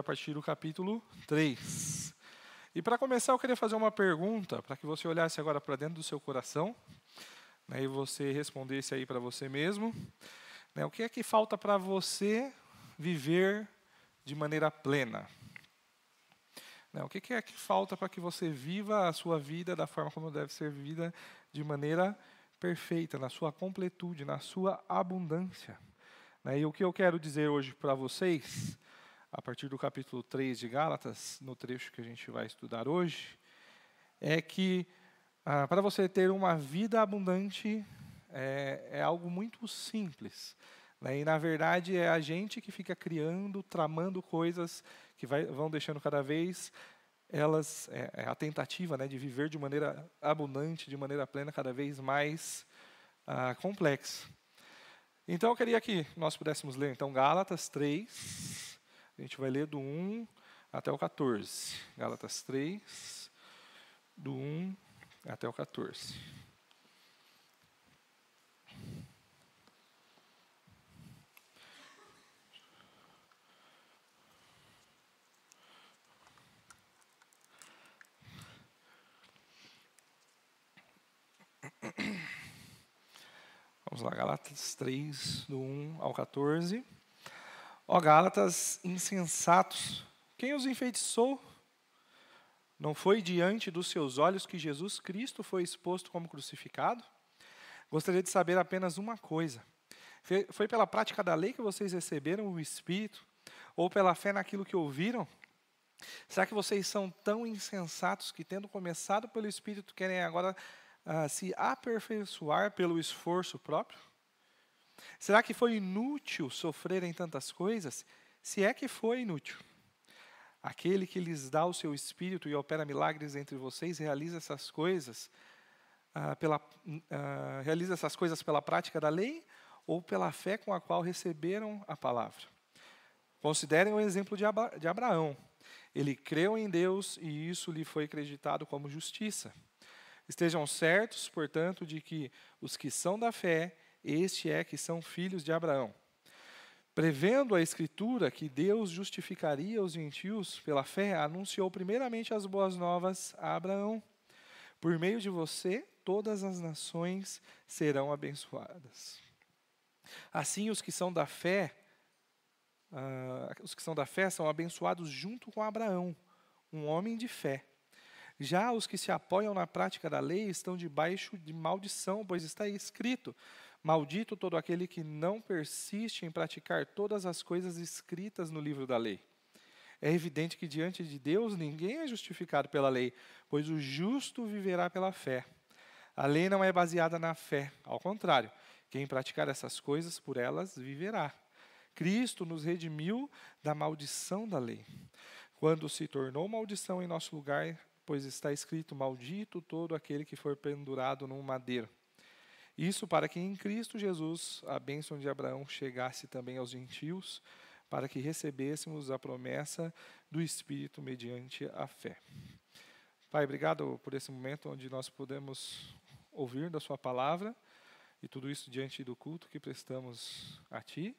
a partir do capítulo 3. E para começar, eu queria fazer uma pergunta para que você olhasse agora para dentro do seu coração né, e você respondesse aí para você mesmo. Né, o que é que falta para você viver de maneira plena? Né, o que é que falta para que você viva a sua vida da forma como deve ser vivida de maneira perfeita, na sua completude, na sua abundância? Né, e o que eu quero dizer hoje para vocês a partir do capítulo 3 de Gálatas, no trecho que a gente vai estudar hoje, é que ah, para você ter uma vida abundante é, é algo muito simples. Né? E, na verdade, é a gente que fica criando, tramando coisas que vai, vão deixando cada vez elas é, é a tentativa né, de viver de maneira abundante, de maneira plena, cada vez mais ah, complexa. Então, eu queria que nós pudéssemos ler, então, Gálatas 3, a gente vai ler do 1 até o 14. Gálatas 3, do 1 até o 14. Vamos lá, Galatas 3, do 1 ao 14. Ó Gálatas insensatos, quem os enfeitiçou? Não foi diante dos seus olhos que Jesus Cristo foi exposto como crucificado? Gostaria de saber apenas uma coisa. Foi pela prática da lei que vocês receberam o Espírito? Ou pela fé naquilo que ouviram? Será que vocês são tão insensatos que, tendo começado pelo Espírito, querem agora ah, se aperfeiçoar pelo esforço próprio? Será que foi inútil sofrerem tantas coisas? Se é que foi inútil. Aquele que lhes dá o seu espírito e opera milagres entre vocês realiza essas coisas ah, pela, ah, realiza essas coisas pela prática da lei ou pela fé com a qual receberam a palavra. Considerem o exemplo de, Abra de Abraão. Ele creu em Deus e isso lhe foi acreditado como justiça. Estejam certos, portanto, de que os que são da fé este é que são filhos de Abraão. Prevendo a Escritura que Deus justificaria os gentios pela fé, anunciou primeiramente as boas novas a Abraão. Por meio de você, todas as nações serão abençoadas. Assim, os que são da fé, uh, os que são da fé são abençoados junto com Abraão, um homem de fé. Já os que se apoiam na prática da lei estão debaixo de maldição, pois está escrito: Maldito todo aquele que não persiste em praticar todas as coisas escritas no livro da lei. É evidente que diante de Deus ninguém é justificado pela lei, pois o justo viverá pela fé. A lei não é baseada na fé, ao contrário, quem praticar essas coisas por elas viverá. Cristo nos redimiu da maldição da lei, quando se tornou maldição em nosso lugar, pois está escrito: Maldito todo aquele que for pendurado num madeiro. Isso para que em Cristo Jesus a bênção de Abraão chegasse também aos gentios, para que recebêssemos a promessa do Espírito mediante a fé. Pai, obrigado por esse momento onde nós podemos ouvir da Sua palavra e tudo isso diante do culto que prestamos a Ti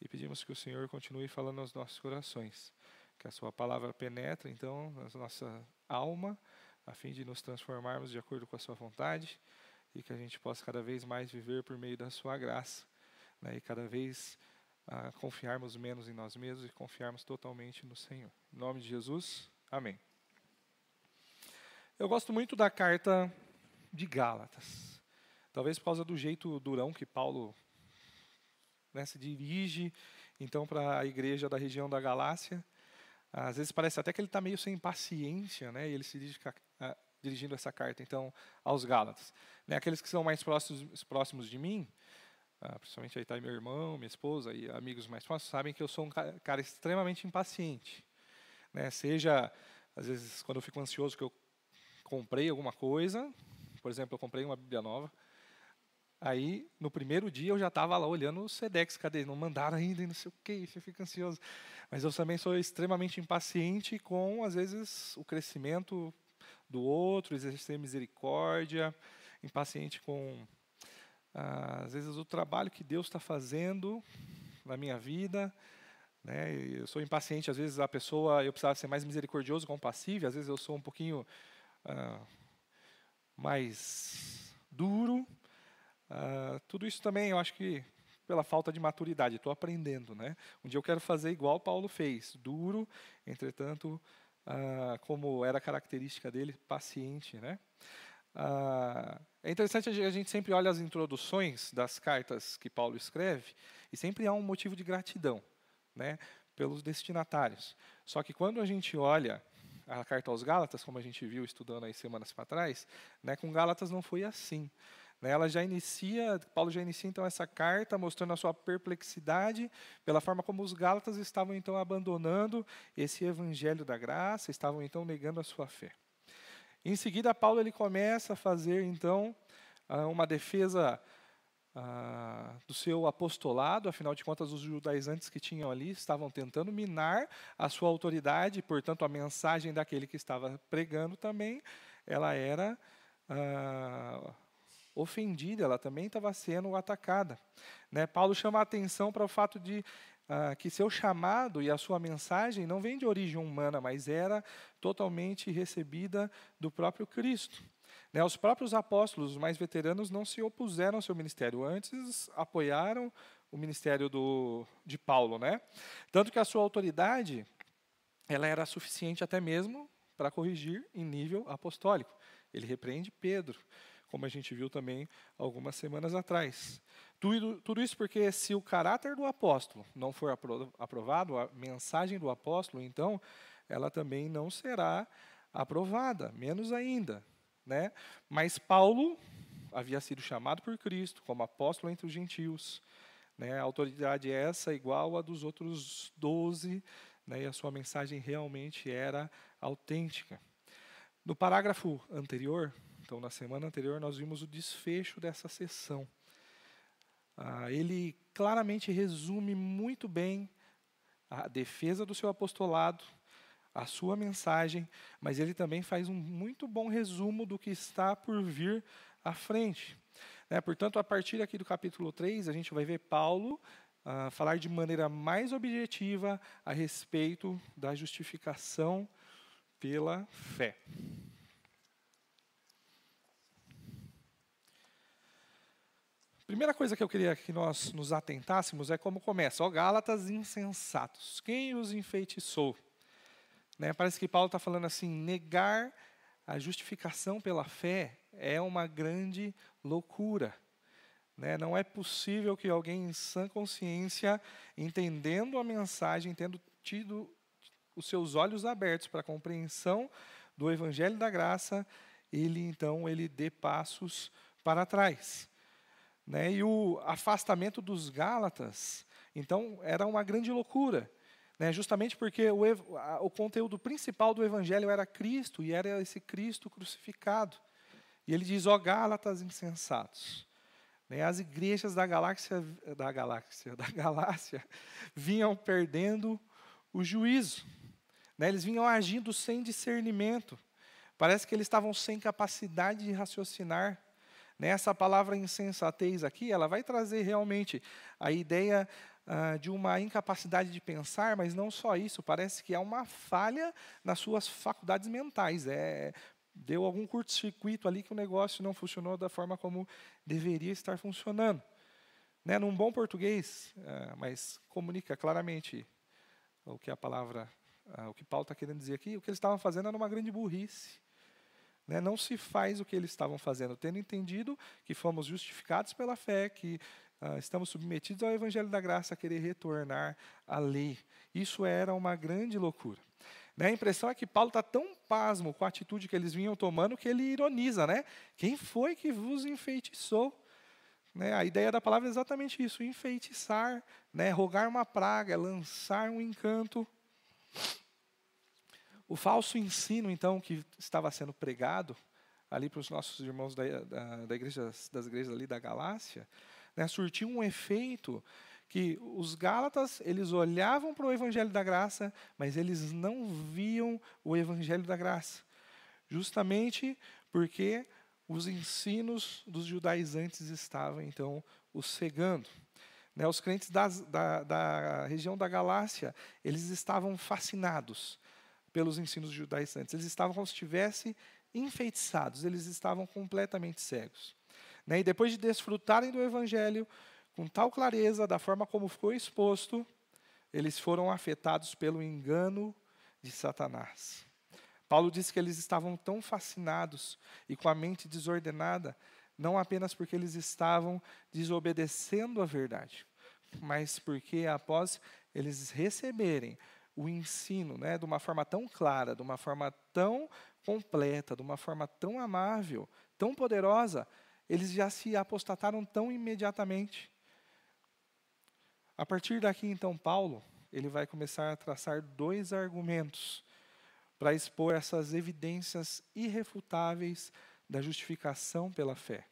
e pedimos que o Senhor continue falando aos nossos corações, que a Sua palavra penetre então na nossa alma, a fim de nos transformarmos de acordo com a Sua vontade e que a gente possa cada vez mais viver por meio da Sua graça né? e cada vez ah, confiarmos menos em nós mesmos e confiarmos totalmente no Senhor. Em nome de Jesus, amém. Eu gosto muito da carta de Gálatas, talvez por causa do jeito durão que Paulo né, se dirige então para a igreja da região da Galácia. Às vezes parece até que ele está meio sem paciência, né? E ele se dirige dirigindo essa carta, então, aos Gálatas. Né, aqueles que são mais próximos, próximos de mim, ah, principalmente aí está meu irmão, minha esposa e amigos mais próximos, sabem que eu sou um cara, cara extremamente impaciente. Né, seja, às vezes, quando eu fico ansioso que eu comprei alguma coisa, por exemplo, eu comprei uma Bíblia nova, Aí, no primeiro dia, eu já estava lá olhando o Sedex, cadê? Não mandaram ainda e não sei o quê, você fica ansioso. Mas eu também sou extremamente impaciente com, às vezes, o crescimento do outro, exercer misericórdia, impaciente com, ah, às vezes, o trabalho que Deus está fazendo na minha vida. Né? Eu sou impaciente, às vezes a pessoa, eu precisava ser mais misericordioso, compassivo, às vezes eu sou um pouquinho ah, mais duro. Ah, tudo isso também, eu acho que pela falta de maturidade, estou aprendendo. Né? Um dia eu quero fazer igual Paulo fez, duro, entretanto ah, como era característica dele, paciente. Né? Ah, é interessante, a gente sempre olha as introduções das cartas que Paulo escreve e sempre há um motivo de gratidão né, pelos destinatários. Só que quando a gente olha a carta aos Gálatas, como a gente viu estudando aí semanas para trás, né, com Gálatas não foi assim. Né, ela já inicia, Paulo já inicia então essa carta mostrando a sua perplexidade pela forma como os Gálatas estavam então abandonando esse evangelho da graça, estavam então negando a sua fé. Em seguida, Paulo ele começa a fazer então ah, uma defesa ah, do seu apostolado, afinal de contas, os judaizantes que tinham ali estavam tentando minar a sua autoridade, portanto, a mensagem daquele que estava pregando também, ela era ah, ofendida, ela também estava sendo atacada. Né? Paulo chama a atenção para o fato de ah, que seu chamado e a sua mensagem não vem de origem humana, mas era totalmente recebida do próprio Cristo. Né? Os próprios apóstolos, os mais veteranos, não se opuseram ao seu ministério, antes apoiaram o ministério do, de Paulo. Né? Tanto que a sua autoridade ela era suficiente até mesmo para corrigir em nível apostólico. Ele repreende Pedro como a gente viu também algumas semanas atrás. Tudo, tudo isso porque, se o caráter do apóstolo não for aprovado, a mensagem do apóstolo, então, ela também não será aprovada, menos ainda. Né? Mas Paulo havia sido chamado por Cristo como apóstolo entre os gentios. Né? A autoridade é essa igual a dos outros doze, né? e a sua mensagem realmente era autêntica. No parágrafo anterior, então, na semana anterior, nós vimos o desfecho dessa sessão. Ah, ele claramente resume muito bem a defesa do seu apostolado, a sua mensagem, mas ele também faz um muito bom resumo do que está por vir à frente. Né? portanto, a partir aqui do capítulo 3, a gente vai ver Paulo ah, falar de maneira mais objetiva a respeito da justificação pela fé. Primeira coisa que eu queria que nós nos atentássemos é como começa. Ó, Gálatas insensatos, quem os enfeitiçou? Né, parece que Paulo está falando assim: negar a justificação pela fé é uma grande loucura. Né? Não é possível que alguém em sã consciência, entendendo a mensagem, tendo tido os seus olhos abertos para a compreensão do Evangelho da Graça, ele então ele dê passos para trás. Né? E o afastamento dos Gálatas, então, era uma grande loucura. Né? Justamente porque o, o conteúdo principal do Evangelho era Cristo, e era esse Cristo crucificado. E ele diz, ó oh, Gálatas insensatos. Né? As igrejas da galáxia, da galáxia, da galáxia, vinham perdendo o juízo. Né? Eles vinham agindo sem discernimento. Parece que eles estavam sem capacidade de raciocinar. Nessa né, palavra insensatez aqui, ela vai trazer realmente a ideia ah, de uma incapacidade de pensar, mas não só isso, parece que há uma falha nas suas faculdades mentais. É, deu algum curto-circuito ali que o negócio não funcionou da forma como deveria estar funcionando. Né, num bom português, ah, mas comunica claramente o que a palavra, ah, o que Paulo está querendo dizer aqui, o que eles estavam fazendo era uma grande burrice. Né? Não se faz o que eles estavam fazendo, tendo entendido que fomos justificados pela fé, que ah, estamos submetidos ao Evangelho da Graça, a querer retornar à lei. Isso era uma grande loucura. Né? A impressão é que Paulo está tão pasmo com a atitude que eles vinham tomando que ele ironiza, né? Quem foi que vos enfeitiçou? Né, a ideia da palavra é exatamente isso: enfeitiçar, né, rogar uma praga, lançar um encanto. O falso ensino, então, que estava sendo pregado ali para os nossos irmãos da, da, da igreja, das igrejas ali da Galácia, né, surtiu um efeito que os Gálatas, eles olhavam para o Evangelho da Graça, mas eles não viam o Evangelho da Graça. Justamente porque os ensinos dos judaizantes estavam, então, os cegando. Né, os crentes das, da, da região da Galácia, eles estavam fascinados pelos ensinos judaizantes. Eles estavam como se estivessem enfeitiçados, eles estavam completamente cegos. Né? E depois de desfrutarem do evangelho com tal clareza, da forma como ficou exposto, eles foram afetados pelo engano de Satanás. Paulo diz que eles estavam tão fascinados e com a mente desordenada, não apenas porque eles estavam desobedecendo a verdade, mas porque após eles receberem o ensino, né, de uma forma tão clara, de uma forma tão completa, de uma forma tão amável, tão poderosa, eles já se apostataram tão imediatamente. A partir daqui, então, Paulo, ele vai começar a traçar dois argumentos para expor essas evidências irrefutáveis da justificação pela fé,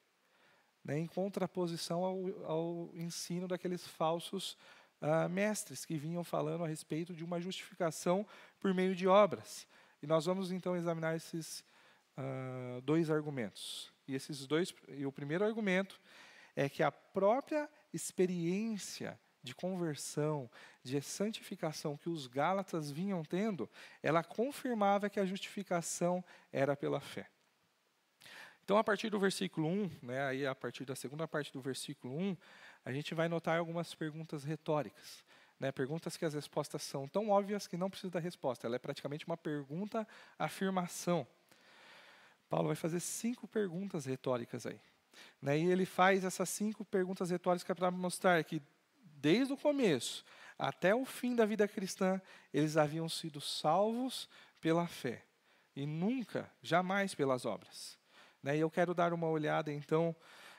né, em contraposição ao, ao ensino daqueles falsos uh, mestres que vinham falando a respeito de uma justificação por meio de obras. E nós vamos então examinar esses uh, dois argumentos. E esses dois, e o primeiro argumento é que a própria experiência de conversão, de santificação que os Gálatas vinham tendo, ela confirmava que a justificação era pela fé. Então, a partir do versículo 1, né, aí a partir da segunda parte do versículo 1, a gente vai notar algumas perguntas retóricas. Né, perguntas que as respostas são tão óbvias que não precisa da resposta. Ela é praticamente uma pergunta-afirmação. Paulo vai fazer cinco perguntas retóricas aí. Né, e ele faz essas cinco perguntas retóricas para mostrar que, desde o começo até o fim da vida cristã, eles haviam sido salvos pela fé e nunca, jamais pelas obras. Né, e eu quero dar uma olhada, então,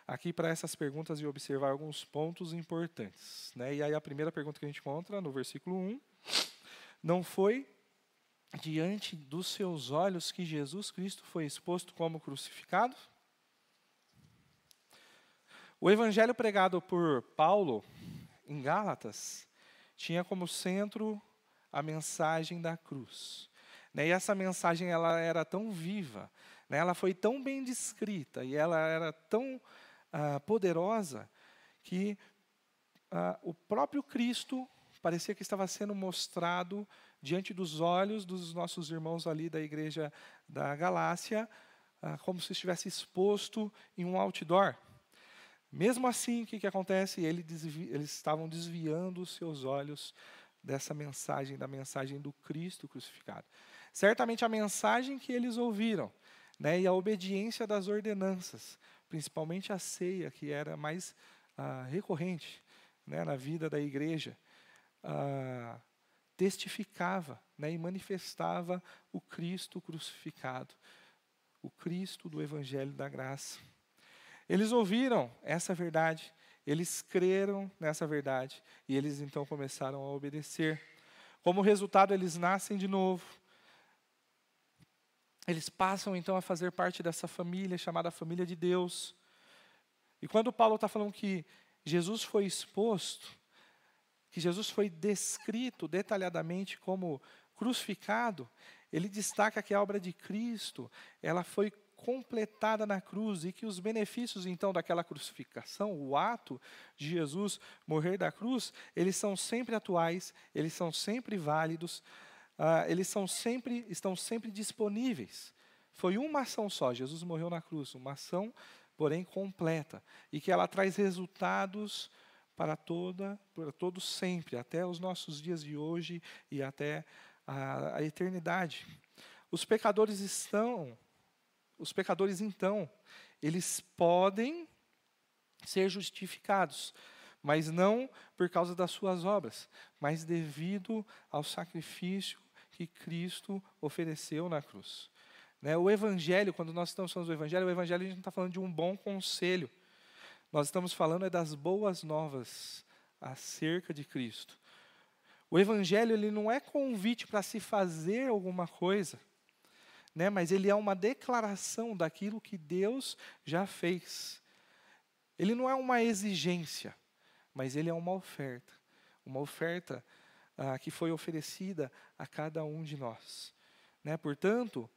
aqui para essas perguntas e observar alguns pontos importantes. Né? E aí a primeira pergunta que a gente encontra no versículo 1, não foi diante dos seus olhos que Jesus Cristo foi exposto como crucificado? O evangelho pregado por Paulo em Gálatas tinha como centro a mensagem da cruz. Né? E essa mensagem ela era tão viva, né? ela foi tão bem descrita e ela era tão ah, poderosa que ah, o próprio Cristo parecia que estava sendo mostrado diante dos olhos dos nossos irmãos ali da igreja da Galácia, ah, como se estivesse exposto em um outdoor. Mesmo assim, o que, que acontece? Ele desvi, eles estavam desviando os seus olhos dessa mensagem, da mensagem do Cristo crucificado. Certamente a mensagem que eles ouviram né, e a obediência das ordenanças principalmente a ceia, que era mais ah, recorrente né, na vida da igreja, ah, testificava né, e manifestava o Cristo crucificado, o Cristo do Evangelho da Graça. Eles ouviram essa verdade, eles creram nessa verdade e eles então começaram a obedecer. Como resultado, eles nascem de novo eles passam então a fazer parte dessa família chamada família de Deus. E quando Paulo está falando que Jesus foi exposto, que Jesus foi descrito detalhadamente como crucificado, ele destaca que a obra de Cristo, ela foi completada na cruz e que os benefícios então daquela crucificação, o ato de Jesus morrer da cruz, eles são sempre atuais, eles são sempre válidos ah, eles são sempre, estão sempre disponíveis. Foi uma ação só, Jesus morreu na cruz, uma ação, porém completa, e que ela traz resultados para toda, para todos sempre, até os nossos dias de hoje e até a, a eternidade. Os pecadores estão, os pecadores então, eles podem ser justificados, mas não por causa das suas obras, mas devido ao sacrifício que Cristo ofereceu na cruz. Né? O Evangelho, quando nós estamos falando do Evangelho, o Evangelho a gente não está falando de um bom conselho. Nós estamos falando é das boas novas acerca de Cristo. O Evangelho ele não é convite para se fazer alguma coisa, né? mas ele é uma declaração daquilo que Deus já fez. Ele não é uma exigência, mas ele é uma oferta. Uma oferta ah, que foi oferecida a cada um de nós. Né? Portanto,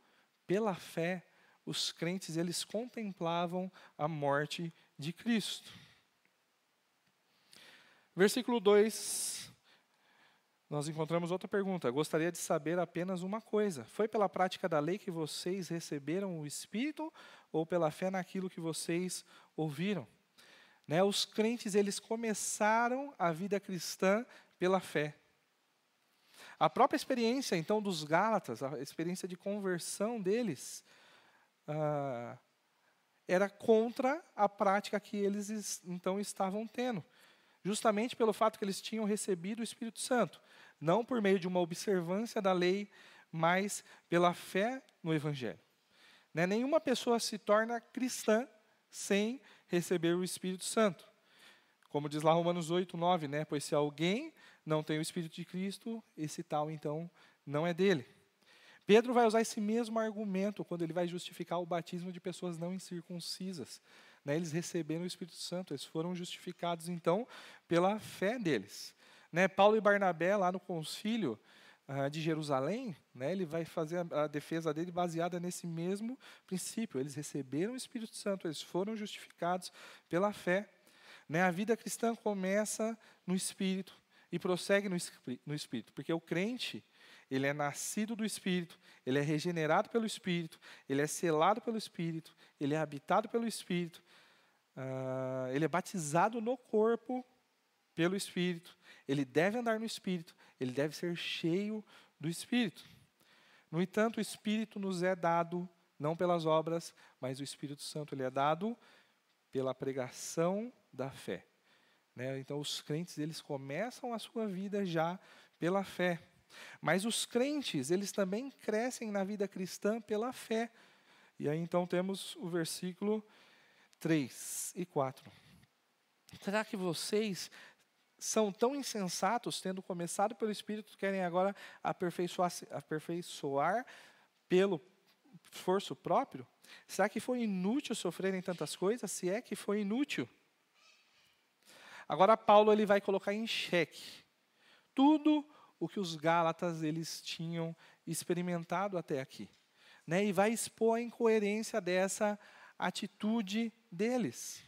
pela fé, os crentes eles contemplavam a morte de Cristo. Versículo 2, nós encontramos outra pergunta. Gostaria de saber apenas uma coisa: Foi pela prática da lei que vocês receberam o Espírito ou pela fé naquilo que vocês ouviram? Né, os crentes eles começaram a vida cristã pela fé. A própria experiência, então, dos Gálatas, a experiência de conversão deles, ah, era contra a prática que eles então estavam tendo, justamente pelo fato que eles tinham recebido o Espírito Santo, não por meio de uma observância da lei, mas pela fé no Evangelho. Né? Nenhuma pessoa se torna cristã sem receber o Espírito Santo. Como diz lá Romanos 8, 9, né? pois se alguém não tem o Espírito de Cristo, esse tal então não é dele. Pedro vai usar esse mesmo argumento quando ele vai justificar o batismo de pessoas não incircuncisas. Né, eles receberam o Espírito Santo, eles foram justificados então pela fé deles. Né, Paulo e Barnabé, lá no concílio, ah, de Jerusalém, né, ele vai fazer a, a, defesa dele baseada nesse mesmo princípio. Eles receberam o Espírito Santo, eles foram justificados pela fé. Né, a vida cristã começa no Espírito, e prossegue no, Espírito, porque o crente, ele é nascido do Espírito, ele é regenerado pelo Espírito, ele é selado pelo Espírito, ele é habitado pelo Espírito, uh, ele é batizado no corpo pelo Espírito, ele deve andar no Espírito, ele deve ser cheio do Espírito. No entanto, o Espírito nos é dado não pelas obras, mas o Espírito Santo ele é dado pela pregação da fé. Né? Então, os crentes eles começam a sua vida já pela fé. Mas os crentes, eles também crescem na vida cristã pela fé. E aí então temos o versículo 3 e 4. Será que vocês são tão insensatos, tendo começado pelo Espírito, querem agora aperfeiçoar, aperfeiçoar pelo esforço próprio? Será que foi inútil sofrerem tantas coisas? Se é que foi inútil. Agora Paulo ele vai colocar em xeque tudo o que os gálatas eles tinham experimentado até aqui, né? E vai expor a incoerência dessa atitude deles.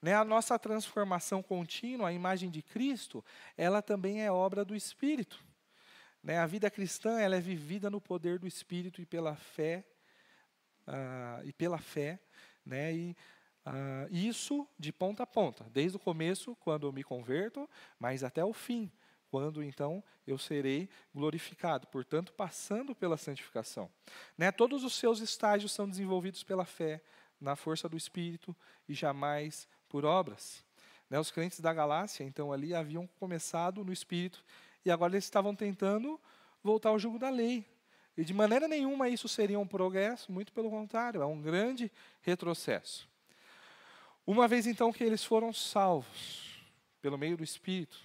Né, a nossa transformação contínua, a imagem de Cristo, ela também é obra do Espírito. Né, a vida cristã ela é vivida no poder do Espírito e pela fé, uh, e pela fé, né, e ah, isso de ponta a ponta, desde o começo, quando eu me converto, mas até o fim, quando então eu serei glorificado, portanto, passando pela santificação. Né? Todos os seus estágios são desenvolvidos pela fé, na força do Espírito e jamais por obras. Né? Os crentes da Galácia, então, ali haviam começado no Espírito e agora eles estavam tentando voltar ao jugo da lei. E de maneira nenhuma isso seria um progresso, muito pelo contrário, é um grande retrocesso. Uma vez então que eles foram salvos pelo meio do Espírito,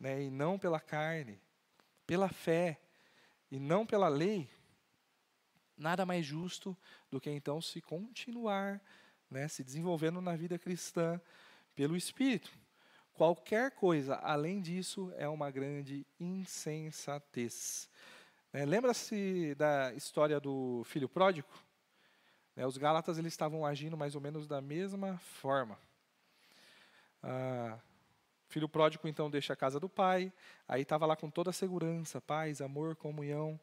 né, e não pela carne, pela fé e não pela lei, nada mais justo do que então se continuar né, se desenvolvendo na vida cristã pelo Espírito. Qualquer coisa além disso é uma grande insensatez. Né, lembra-se da história do filho pródigo? Né, os Gálatas eles estavam agindo mais ou menos da mesma forma. Ah, filho pródigo então deixa a casa do pai, aí estava lá com toda a segurança, paz, amor, comunhão,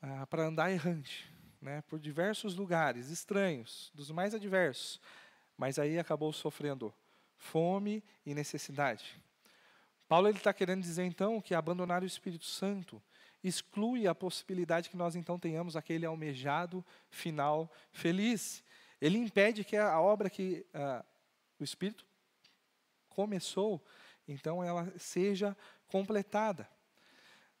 ah, para andar errante, né, por diversos lugares estranhos, dos mais adversos, mas aí acabou sofrendo fome e necessidade. Paulo está querendo dizer então que abandonar o Espírito Santo exclui a possibilidade que nós então tenhamos aquele almejado final feliz. Ele impede que a obra que ah, o Espírito começou, então ela seja completada.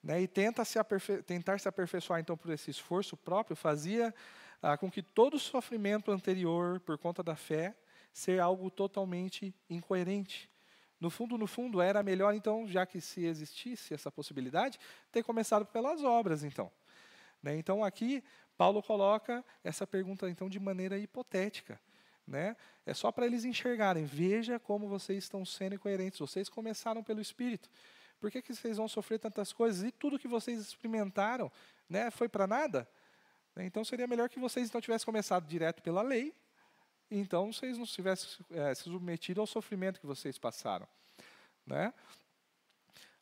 Né, e tenta se tentar se aperfeiçoar, então, por esse esforço próprio, fazia ah, com que todo o sofrimento anterior por conta da fé ser algo totalmente incoerente. No fundo, no fundo, era melhor, então, já que se existisse essa possibilidade, ter começado pelas obras, então. Né? Então, aqui, Paulo coloca essa pergunta, então, de maneira hipotética. Né? É só para eles enxergarem. Veja como vocês estão sendo incoerentes. Vocês começaram pelo Espírito. Por que, que vocês vão sofrer tantas coisas? E tudo que vocês experimentaram né, foi para nada? Então seria melhor que vocês não tivessem começado direto pela lei, então vocês não tivessem é, se submetido ao sofrimento que vocês passaram. Né?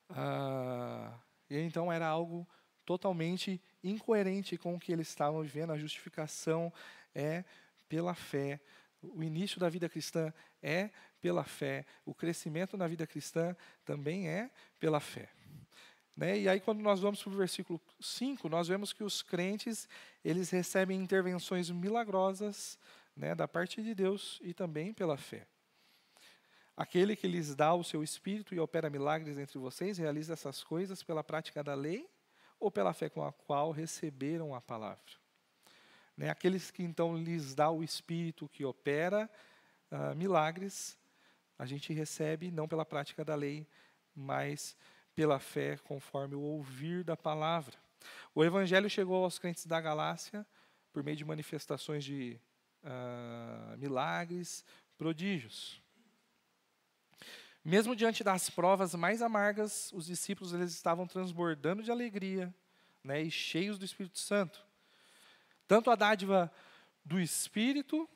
Ah, e então era algo totalmente incoerente com o que eles estavam vivendo. A justificação é pela fé. O início da vida cristã é pela fé. O crescimento na vida cristã também é pela fé. Né? E aí, quando nós vamos para o versículo 5, nós vemos que os crentes eles recebem intervenções milagrosas né, da parte de Deus e também pela fé. Aquele que lhes dá o seu espírito e opera milagres entre vocês realiza essas coisas pela prática da lei ou pela fé com a qual receberam a palavra. Né, aqueles que então lhes dá o espírito que opera uh, milagres, a gente recebe não pela prática da lei, mas pela fé conforme o ouvir da palavra. O evangelho chegou aos crentes da Galácia por meio de manifestações de ah, milagres, prodígios. Mesmo diante das provas mais amargas, os discípulos eles estavam transbordando de alegria né, e cheios do Espírito Santo. Tanto a dádiva do Espírito,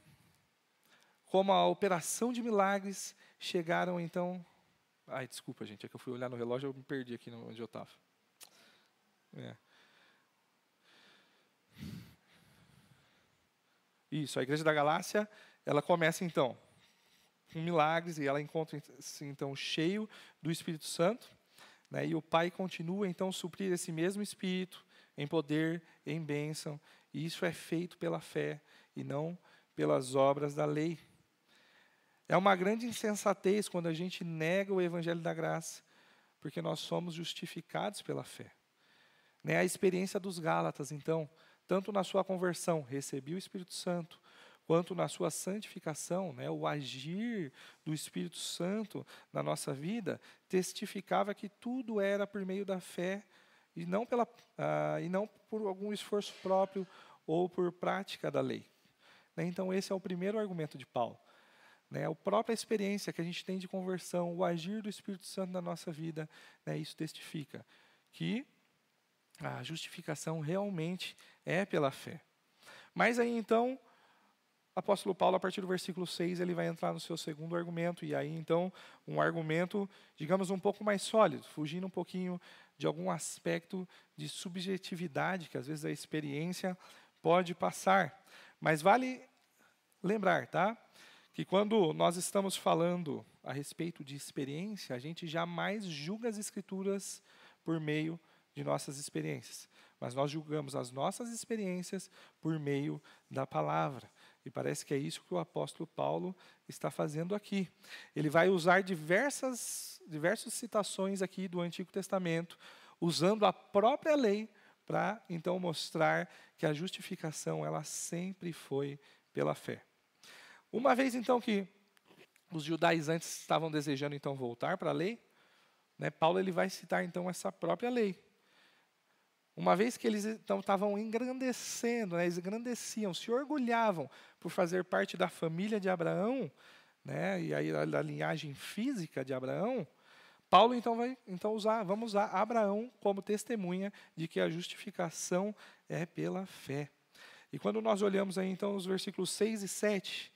como a operação de milagres, chegaram então. Ai, desculpa, gente, é que eu fui olhar no relógio e eu me perdi aqui onde eu estava. É. Isso, a igreja da Galácia, ela começa então com milagres e ela encontra-se então cheio do Espírito Santo, né? E o Pai continua então suprir esse mesmo Espírito em poder, em bênção, e isso é feito pela fé e não pelas obras da lei. É uma grande insensatez quando a gente nega o evangelho da graça, porque nós somos justificados pela fé. Né? A experiência dos Gálatas, então, tanto na sua conversão, recebi o Espírito Santo, quanto na sua santificação, né, o agir do Espírito Santo na nossa vida, testificava que tudo era por meio da fé e não, pela, ah, e não por algum esforço próprio ou por prática da lei. Né, então, esse é o primeiro argumento de Paulo. Né, a própria experiência que a gente tem de conversão, o agir do Espírito Santo na nossa vida, né, isso testifica que a justificação realmente é pela fé. Mas aí então, apóstolo Paulo, a partir do versículo 6, ele vai entrar no seu segundo argumento, e aí então, um argumento, digamos, um pouco mais sólido, fugindo um pouquinho de algum aspecto de subjetividade que às vezes a experiência pode passar. Mas vale lembrar, tá? Que quando nós estamos falando a respeito de experiência, a gente jamais julga as escrituras por meio de nossas experiências mas nós julgamos as nossas experiências por meio da palavra. E parece que é isso que o apóstolo Paulo está fazendo aqui. Ele vai usar diversas, diversas citações aqui do Antigo Testamento, usando a própria lei para então mostrar que a justificação ela sempre foi pela fé. Uma vez então que os judaizantes estavam desejando então voltar para a lei, né, Paulo ele vai citar então essa própria lei. Uma vez que eles então estavam engrandecendo, né, eles engrandeciam, se orgulhavam por fazer parte da família de Abraão, né, e aí da linhagem física de Abraão, Paulo então vai então usar, vamos usar Abraão como testemunha de que a justificação é pela fé. E quando nós olhamos aí então os versículos 6 e 7,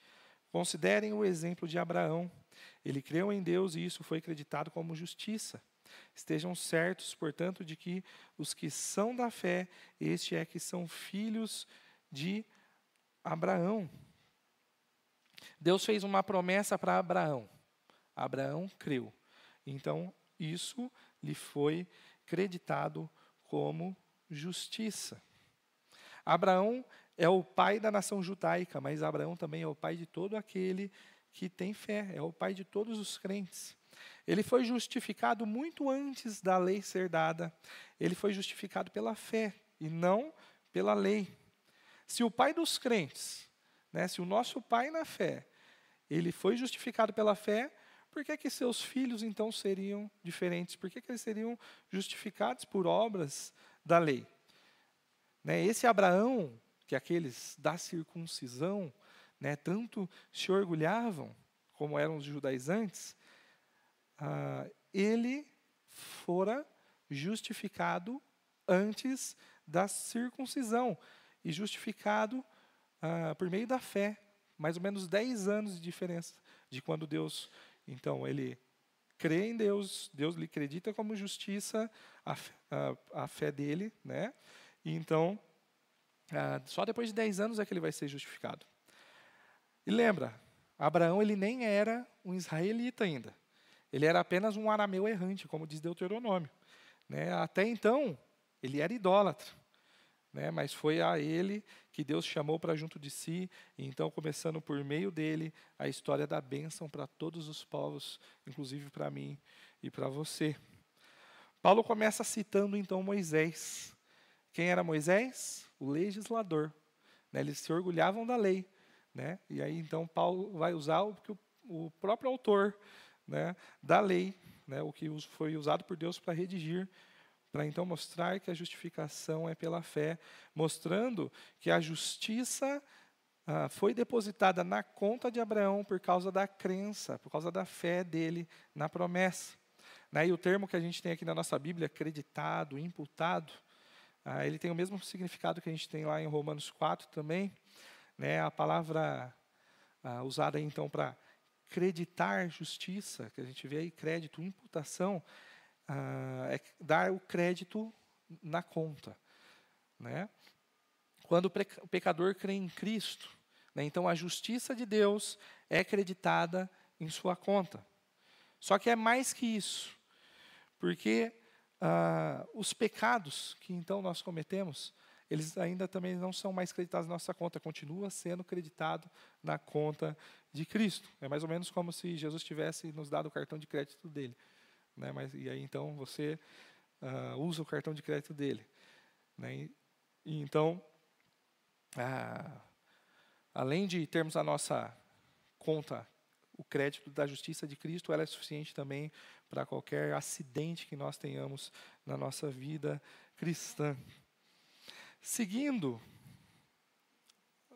considerem o exemplo de Abraão. Ele creu em Deus e isso foi acreditado como justiça. Estejam certos, portanto, de que os que são da fé, este é que são filhos de Abraão. Deus fez uma promessa para Abraão. Abraão creu. Então, isso lhe foi creditado como justiça. Abraão é o pai da nação judaica, mas Abraão também é o pai de todo aquele que tem fé, é o pai de todos os crentes. Ele foi justificado muito antes da lei ser dada. Ele foi justificado pela fé e não pela lei. Se o Pai dos crentes, né, se o nosso Pai na fé, ele foi justificado pela fé, por que, que seus filhos então seriam diferentes? Por que, que eles seriam justificados por obras da lei? Né, esse Abraão, que aqueles da circuncisão né, tanto se orgulhavam, como eram os judaizantes, ah, ele fora justificado antes da circuncisão e justificado ah, por meio da fé. Mais ou menos 10 anos de diferença de quando Deus, então, ele crê em Deus, Deus lhe acredita como justiça a, a, a fé dele, né? E então, ah, só depois de 10 anos é que ele vai ser justificado. E lembra, Abraão ele nem era um israelita ainda. Ele era apenas um arameu errante, como diz Deuteronômio. Né? Até então, ele era idólatra. Né? Mas foi a ele que Deus chamou para junto de si, e então, começando por meio dele, a história da bênção para todos os povos, inclusive para mim e para você. Paulo começa citando então Moisés. Quem era Moisés? O legislador. Né? Eles se orgulhavam da lei. Né? E aí então Paulo vai usar o que o próprio autor né, da lei, né, o que foi usado por Deus para redigir, para então mostrar que a justificação é pela fé, mostrando que a justiça ah, foi depositada na conta de Abraão por causa da crença, por causa da fé dele na promessa. Né, e o termo que a gente tem aqui na nossa Bíblia, acreditado, imputado, ah, ele tem o mesmo significado que a gente tem lá em Romanos 4 também. Né, a palavra ah, usada então para creditar justiça, que a gente vê aí crédito, imputação, ah, é dar o crédito na conta. Né? Quando o pecador crê em Cristo, né, então a justiça de Deus é creditada em sua conta. Só que é mais que isso, porque ah, os pecados que então nós cometemos eles ainda também não são mais creditados na nossa conta, continua sendo creditado na conta de Cristo. É mais ou menos como se Jesus tivesse nos dado o cartão de crédito dele. Né? Mas, e aí então você uh, usa o cartão de crédito dele. Né? E, então, ah, além de termos a nossa conta, o crédito da justiça de Cristo, ela é suficiente também para qualquer acidente que nós tenhamos na nossa vida cristã. Seguindo,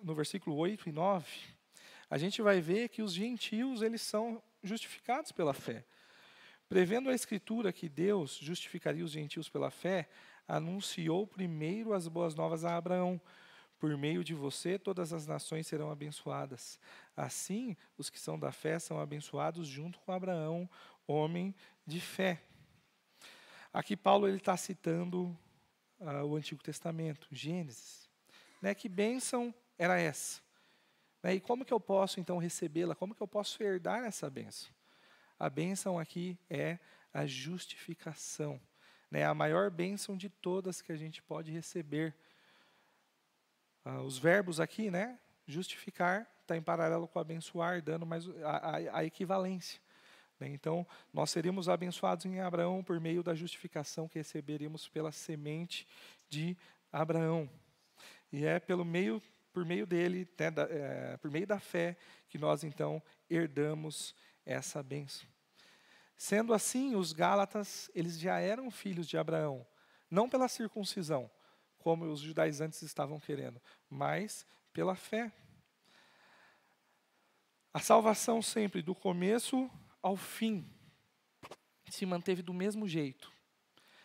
no versículo 8 e 9, a gente vai ver que os gentios eles são justificados pela fé. Prevendo a Escritura que Deus justificaria os gentios pela fé, anunciou primeiro as boas novas a Abraão. Por meio de você, todas as nações serão abençoadas. Assim, os que são da fé são abençoados junto com Abraão, homem de fé. Aqui Paulo ele está citando o Antigo Testamento, Gênesis. Né? Que bênção era essa? Né? E como que eu posso, então, recebê-la? Como que eu posso herdar essa bênção? A bênção aqui é a justificação. Né? A maior bênção de todas que a gente pode receber. Ah, os verbos aqui, né? Justificar, está em paralelo com abençoar, dando mais a, a, a equivalência. Né? Então, nós seremos abençoados em Abraão por meio da justificação que receberemos pela semente de Abraão. E é pelo meio, por meio dele, né, da, é, por meio da fé, que nós então herdamos essa bênção. Sendo assim, os Gálatas, eles já eram filhos de Abraão, não pela circuncisão, como os judaizantes estavam querendo, mas pela fé. A salvação sempre do começo ao fim, se manteve do mesmo jeito.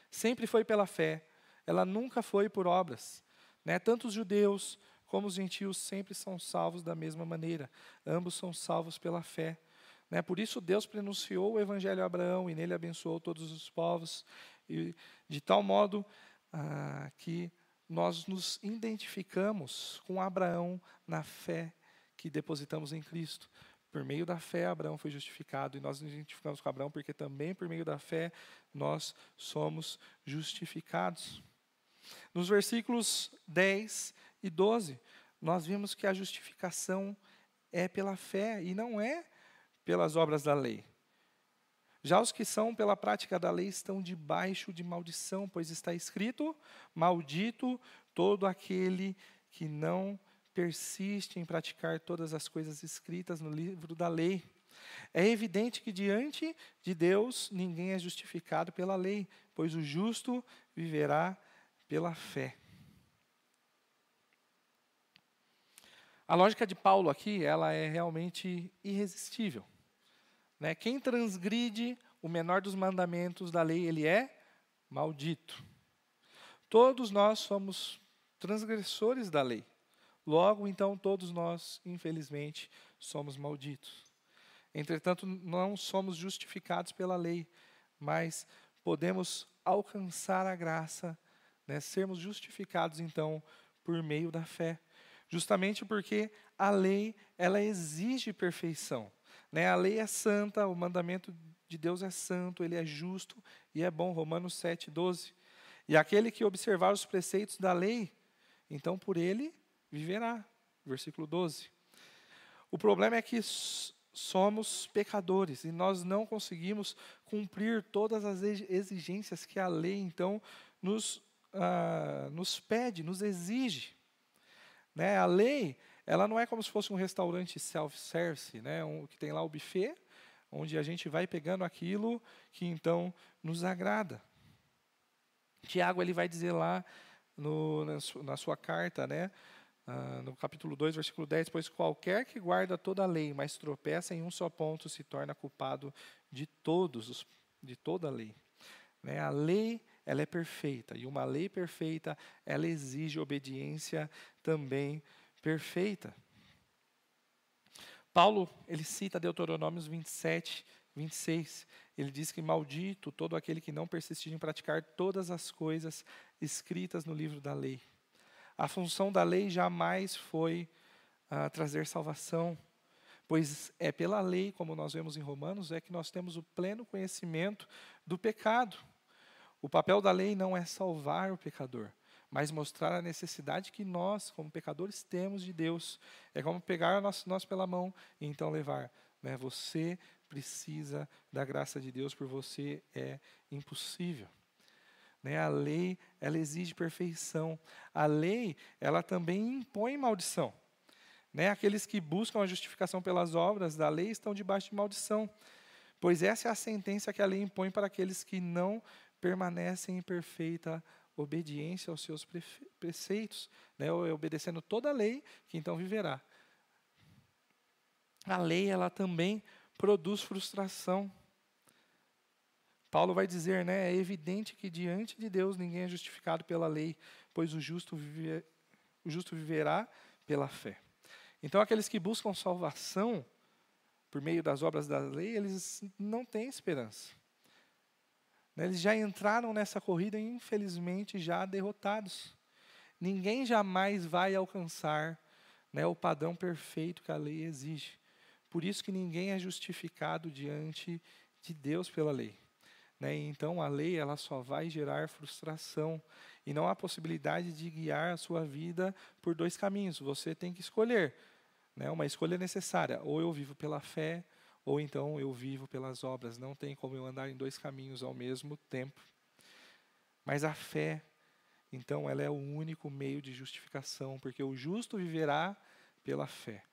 Sempre foi pela fé, ela nunca foi por obras. Né? Tanto os judeus como os gentios sempre são salvos da mesma maneira, ambos são salvos pela fé. Né? Por isso, Deus pronunciou o evangelho a Abraão e nele abençoou todos os povos, e de tal modo ah, que nós nos identificamos com Abraão na fé que depositamos em Cristo. Por meio da fé, Abraão foi justificado e nós nos identificamos com Abraão porque também por meio da fé nós somos justificados. Nos versículos 10 e 12, nós vimos que a justificação é pela fé e não é pelas obras da lei. Já os que são pela prática da lei estão debaixo de maldição, pois está escrito: Maldito todo aquele que não persiste em praticar todas as coisas escritas no livro da lei. É evidente que diante de Deus ninguém é justificado pela lei, pois o justo viverá pela fé. A lógica de Paulo aqui, ela é realmente irresistível. Né? Quem transgride o menor dos mandamentos da lei, ele é maldito. Todos nós somos transgressores da lei. Logo, então, todos nós, infelizmente, somos malditos. Entretanto, não somos justificados pela lei, mas podemos alcançar a graça, né, sermos justificados, então, por meio da fé. Justamente porque a lei, ela exige perfeição. Né? A lei é santa, o mandamento de Deus é santo, ele é justo e é bom. Romanos 7, 12. E aquele que observar os preceitos da lei, então por ele viverá. Versículo 12. O problema é que somos pecadores e nós não conseguimos cumprir todas as exigências que a lei então nos, ah, nos pede, nos exige. Né? A lei, ela não é como se fosse um restaurante self-service, né? um, que tem lá o buffet, onde a gente vai pegando aquilo que então nos agrada. Tiago ele vai dizer lá no, na, sua carta, né? Ah, no capítulo 2, versículo 10, pois qualquer que guarda toda a lei, mas tropeça em um só ponto, se torna culpado de todos, os, de toda a lei. Né? A lei, ela é perfeita, e uma lei perfeita, ela exige obediência também perfeita. Paulo, ele cita Deuteronômios 27, 26. Ele diz que maldito todo aquele que não persistir em praticar todas as coisas escritas no livro da lei. A função da lei jamais foi ah, trazer salvação, pois é pela lei, como nós vemos em Romanos, é que nós temos o pleno conhecimento do pecado. O papel da lei não é salvar o pecador, mas mostrar a necessidade que nós, como pecadores, temos de Deus. É como pegar nós, nós pela mão e então levar. Né? Você precisa da graça de Deus, por você é impossível. Né? A lei, ela exige perfeição. A lei, ela também impõe maldição. Né? Aqueles que buscam a justificação pelas obras da lei estão debaixo de maldição, pois essa é a sentença que a lei impõe para aqueles que não permanecem em perfeita obediência aos seus preceitos, né? É obedecendo toda a lei, que então viverá. A lei, ela também produz frustração. Paulo vai dizer, né? É evidente que diante de Deus ninguém é justificado pela lei, pois o justo, vive, o justo viverá pela fé. Então, aqueles que buscam salvação por meio das obras da lei, eles não têm esperança. Né, eles já entraram nessa corrida, infelizmente, já derrotados. Ninguém jamais vai alcançar né, o padrão perfeito que a lei exige. Por isso que ninguém é justificado diante de Deus pela lei. Né? Então a lei ela só vai gerar frustração e não há possibilidade de guiar a sua vida por dois caminhos. Você tem que escolher, né? Uma escolha necessária. Ou eu vivo pela fé, ou então eu vivo pelas obras. Não tem como eu andar em dois caminhos ao mesmo tempo. Mas a fé, então, ela é o único meio de justificação, porque o justo viverá pela fé.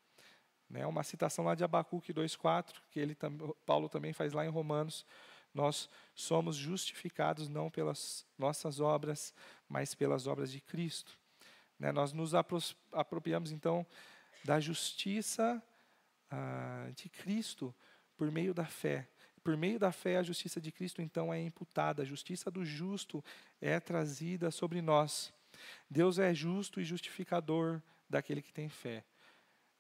Né? Uma citação lá de Abacuque 2:4 que ele Paulo também faz lá em Romanos nós somos justificados não pelas nossas obras, mas pelas obras de Cristo. Né? Nós nos apropriamos, então, da justiça ah, de Cristo por meio da fé. Por meio da fé, a justiça de Cristo, então, é imputada. A justiça do justo é trazida sobre nós. Deus é justo e justificador daquele que tem fé.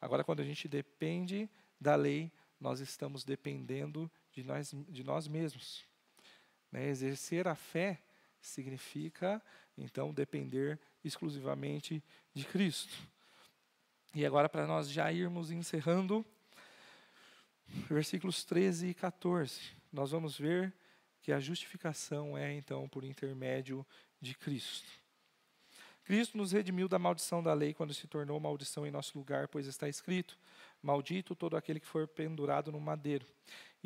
Agora, quando a gente depende da lei, nós estamos dependendo de nós, de nós mesmos. Né? Exercer a fé significa, então, depender exclusivamente de Cristo. E agora, para nós já irmos encerrando, versículos 13 e 14, nós vamos ver que a justificação é, então, por intermédio de Cristo. Cristo nos redimiu da maldição da lei quando se tornou maldição em nosso lugar, pois está escrito: Maldito todo aquele que for pendurado no madeiro.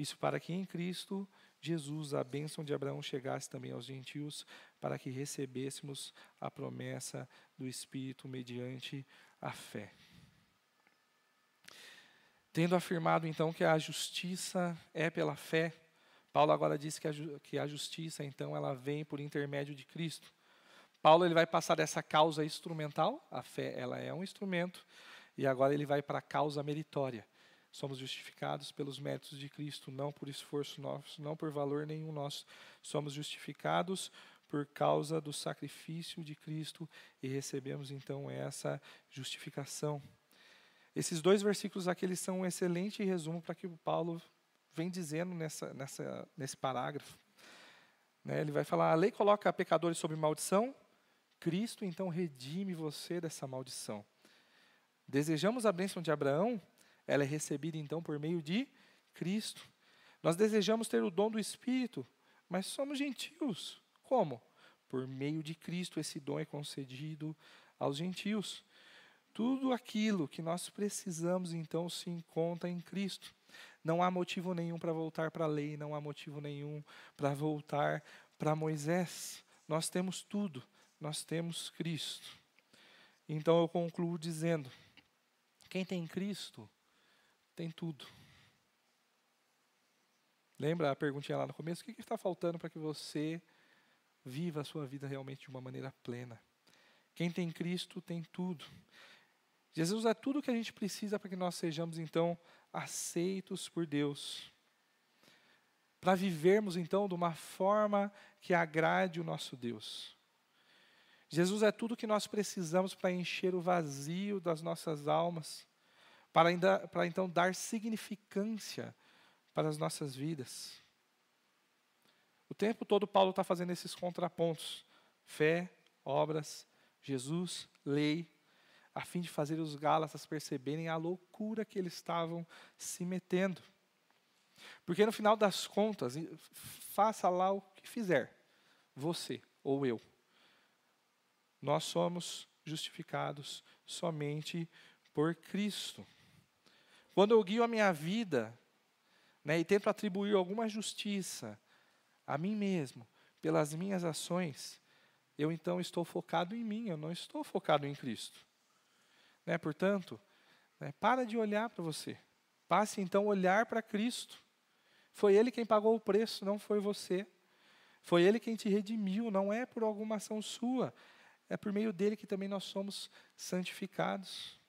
Isso para que em Cristo Jesus a bênção de Abraão chegasse também aos gentios, para que recebêssemos a promessa do Espírito mediante a fé. Tendo afirmado então que a justiça é pela fé, Paulo agora diz que a, que a justiça então ela vem por intermédio de Cristo. Paulo ele vai passar dessa causa instrumental, a fé ela é um instrumento, e agora ele vai para a causa meritória. Somos justificados pelos méritos de Cristo, não por esforço nosso, não por valor nenhum nosso. Somos justificados por causa do sacrifício de Cristo e recebemos então essa justificação. Esses dois versículos aqui eles são um excelente resumo para que o Paulo vem dizendo nessa, nessa, nesse parágrafo. Né, ele vai falar: a lei coloca pecadores sob maldição, Cristo então redime você dessa maldição. Desejamos a bênção de Abraão, ela é recebida então por meio de Cristo. Nós desejamos ter o dom do Espírito, mas somos gentios. Como? Por meio de Cristo, esse dom é concedido aos gentios. Tudo aquilo que nós precisamos, então, se encontra em Cristo. Não há motivo nenhum para voltar para a lei, não há motivo nenhum para voltar para Moisés. Nós temos tudo, nós temos Cristo. Então eu concluo dizendo: quem tem Cristo tem tudo. Lembra a perguntinha lá no começo? O que está faltando para que você viva a sua vida realmente de uma maneira plena? Quem tem Cristo tem tudo. Jesus é tudo o que a gente precisa para que nós sejamos, então, aceitos por Deus. Para vivermos, então, de uma forma que agrade o nosso Deus. Jesus é tudo o que nós precisamos para encher o vazio das nossas almas para, ainda, para então dar significância para as nossas vidas. O tempo todo Paulo está fazendo esses contrapontos: fé, obras, Jesus, lei, a fim de fazer os Gálatas perceberem a loucura que eles estavam se metendo. Porque no final das contas, faça lá o que fizer, você ou eu, nós somos justificados somente por Cristo. Quando eu guio a minha vida né, e tento atribuir alguma justiça a mim mesmo pelas minhas ações, eu então estou focado em mim, eu não estou focado em Cristo. Né, portanto, né, para de olhar para você. Passe então a olhar para Cristo. Foi Ele quem pagou o preço, não foi você. Foi Ele quem te redimiu, não é por alguma ação sua. É por meio dele que também nós somos santificados.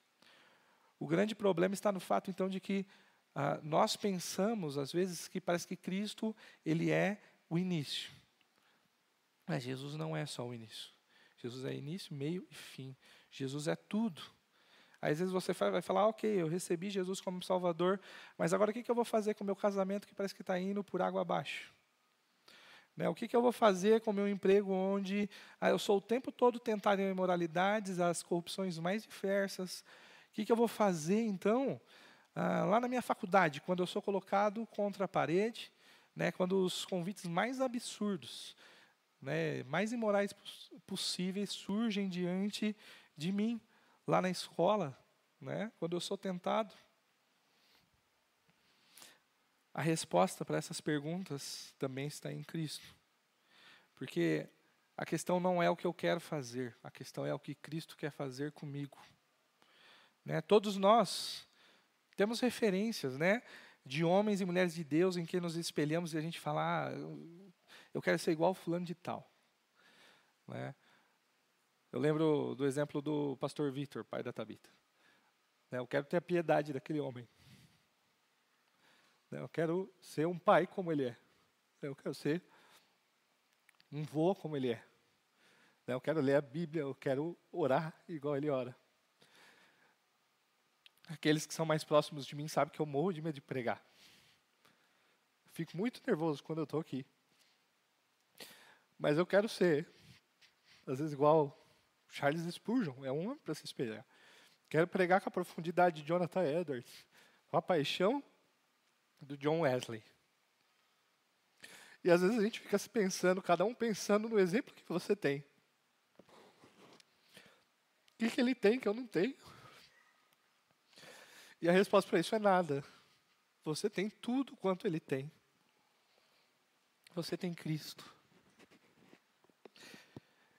O grande problema está no fato, então, de que ah, nós pensamos, às vezes, que parece que Cristo ele é o início. Mas Jesus não é só o início. Jesus é início, meio e fim. Jesus é tudo. às vezes você vai falar, ok, eu recebi Jesus como Salvador, mas agora o que eu vou fazer com o meu casamento que parece que está indo por água abaixo? Né, o que, que, eu vou fazer com o meu emprego onde ah, eu sou o tempo todo tentado em imoralidades, as corrupções mais diversas, o que, que eu vou fazer então? Ah, lá na minha faculdade, quando eu sou colocado contra a parede, né, quando os convites mais absurdos, né, mais imorais possíveis surgem diante de mim, lá na escola, né, quando eu sou tentado. A resposta para essas perguntas também está em Cristo. Porque a questão não é o que eu quero fazer, a questão é o que Cristo quer fazer comigo. Né? Todos nós temos referências né? de homens e mulheres de Deus em que nos espelhamos e a gente fala, ah, eu quero ser igual fulano de tal. Né? Eu lembro do exemplo do pastor Vitor, pai da Tabita. Né? Eu quero ter a piedade daquele homem. Né? Eu quero ser um pai como ele é. Né? Eu quero ser um vô como ele é. Eu quero ler a Bíblia, eu quero orar igual ele ora. Aqueles que são mais próximos de mim sabem que eu morro de medo de pregar. Fico muito nervoso quando eu estou aqui. Mas eu quero ser, às vezes, igual Charles Spurgeon, é um homem para se espelhar. Quero pregar com a profundidade de Jonathan Edwards, com a paixão do John Wesley. E às vezes a gente fica se pensando, cada um pensando no exemplo que você tem. O que, que ele tem que eu não tenho? E a resposta para isso é nada. Você tem tudo quanto ele tem. Você tem Cristo.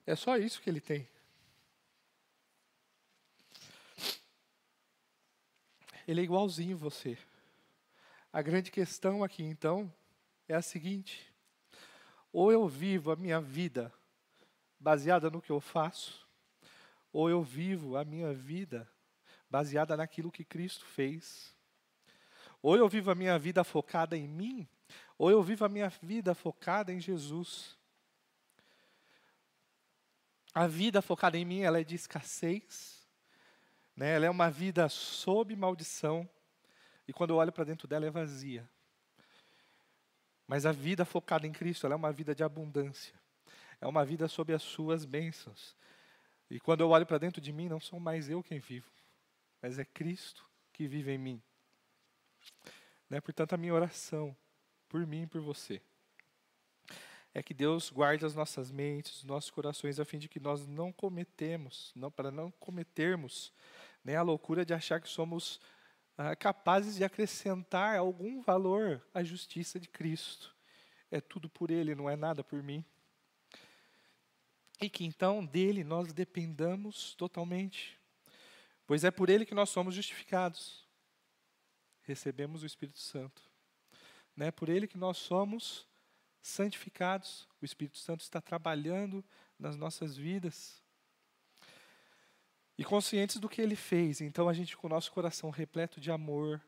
É só isso que ele tem. Ele é igualzinho você. A grande questão aqui, então, é a seguinte: ou eu vivo a minha vida baseada no que eu faço, ou eu vivo a minha vida baseada naquilo que Cristo fez. Ou eu vivo a minha vida focada em mim, ou eu vivo a minha vida focada em Jesus. A vida focada em mim, ela é de escassez, né? ela é uma vida sob maldição, e quando eu olho para dentro dela é vazia. Mas a vida focada em Cristo, ela é uma vida de abundância, é uma vida sob as suas bênçãos. E quando eu olho para dentro de mim, não sou mais eu quem vivo, mas é Cristo que vive em mim. Né? Portanto, a minha oração por mim e por você é que Deus guarde as nossas mentes, os nossos corações, a fim de que nós não cometemos, não, para não cometermos né, a loucura de achar que somos ah, capazes de acrescentar algum valor à justiça de Cristo. É tudo por Ele, não é nada por mim. E que então dele nós dependamos totalmente pois é por ele que nós somos justificados. Recebemos o Espírito Santo. Né? Por ele que nós somos santificados. O Espírito Santo está trabalhando nas nossas vidas. E conscientes do que ele fez, então a gente, com o nosso coração repleto de amor,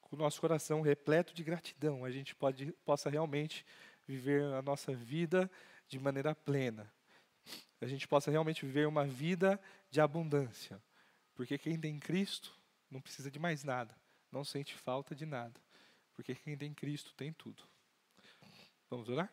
com o nosso coração repleto de gratidão, a gente pode, possa realmente viver a nossa vida de maneira plena, a gente possa realmente viver uma vida de abundância. Porque quem tem Cristo não precisa de mais nada, não sente falta de nada. Porque quem tem Cristo tem tudo. Vamos orar?